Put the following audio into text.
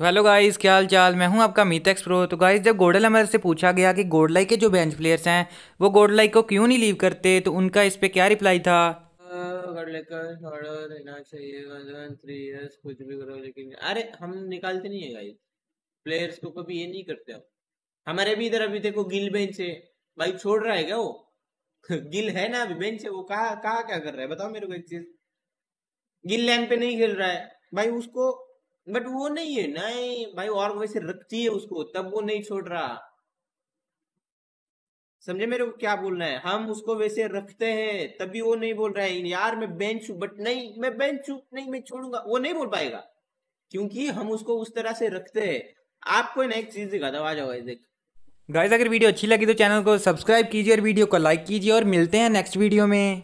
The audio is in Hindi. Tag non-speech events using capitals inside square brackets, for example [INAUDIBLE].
तो हेलो गाइस क्या हाल चाल मैं हूं आपका मीत एक्सप्रो तो गाइस जब गोडल अमर से पूछा गया कि गोडलाई के जो बेंच प्लेयर्स हैं वो गोडलाई को क्यों नहीं लीव करते तो उनका इस पे क्या रिप्लाई था अरे हम निकालते नहीं है गाइस प्लेयर्स को कभी ये नहीं करते हम हमारे भी इधर अभी देखो गिल बेंच है भाई छोड़ रहा है क्या वो गिल [LAUGHS] है ना अभी बेंच है वो कहा क्या कर रहा है बताओ मेरे को एक चीज गिल लैंड पे नहीं खेल रहा है भाई उसको बट वो नहीं है नहीं भाई और वैसे रखती है उसको तब वो नहीं छोड़ रहा समझे मेरे को क्या बोलना है हम उसको वैसे रखते हैं तभी वो नहीं बोल रहा है यार मैं बेंच हूं बट नहीं मैं बेंच हूं नहीं मैं छोड़ूंगा वो नहीं बोल पाएगा क्योंकि हम उसको उस तरह से रखते हैं आपको ना एक चीज दिखाता हूँ आ जाओ देख गाइस अगर वीडियो अच्छी लगी तो चैनल को सब्सक्राइब कीजिए और वीडियो को लाइक कीजिए और मिलते हैं नेक्स्ट वीडियो में